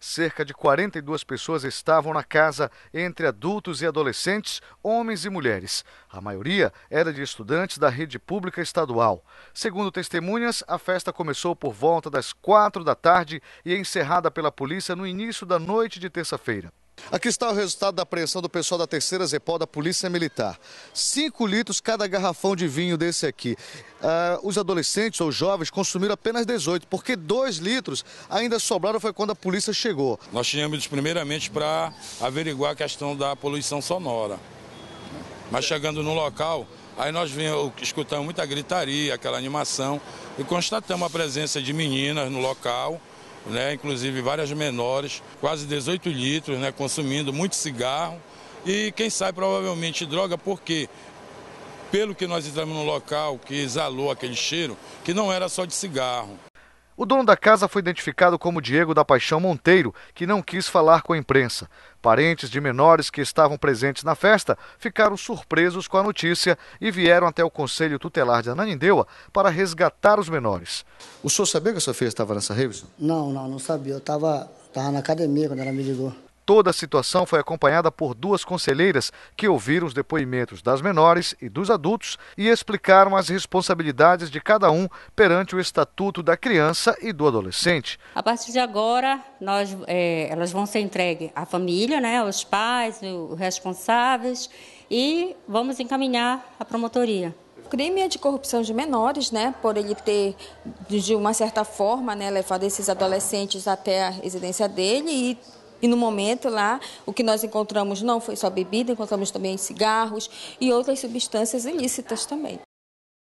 cerca de 42 pessoas estavam na casa, entre adultos e adolescentes, homens e mulheres. A maioria era de estudantes da rede pública estadual. Segundo testemunhas, a festa começou por volta das quatro da tarde e é encerrada pela polícia no início da noite de terça-feira. Aqui está o resultado da apreensão do pessoal da terceira Zepol da Polícia Militar. Cinco litros cada garrafão de vinho desse aqui. Uh, os adolescentes ou jovens consumiram apenas 18, porque dois litros ainda sobraram foi quando a polícia chegou. Nós tínhamos primeiramente para averiguar a questão da poluição sonora. Mas chegando no local, aí nós vimos, escutamos muita gritaria, aquela animação, e constatamos a presença de meninas no local né, inclusive várias menores, quase 18 litros, né, consumindo muito cigarro e quem sabe provavelmente droga, porque pelo que nós entramos no local que exalou aquele cheiro, que não era só de cigarro. O dono da casa foi identificado como Diego da Paixão Monteiro, que não quis falar com a imprensa. Parentes de menores que estavam presentes na festa ficaram surpresos com a notícia e vieram até o Conselho Tutelar de Ananindeua para resgatar os menores. O senhor sabia que a sua filha estava nessa revista? Não, não, não sabia. Eu estava tava na academia quando ela me ligou. Toda a situação foi acompanhada por duas conselheiras que ouviram os depoimentos das menores e dos adultos e explicaram as responsabilidades de cada um perante o Estatuto da Criança e do Adolescente. A partir de agora, nós, é, elas vão ser entregues à família, né, aos pais, os responsáveis, e vamos encaminhar à promotoria. O crime é de corrupção de menores, né? Por ele ter, de uma certa forma, né, levado esses adolescentes até a residência dele e e no momento lá, o que nós encontramos não foi só bebida, encontramos também cigarros e outras substâncias ilícitas também.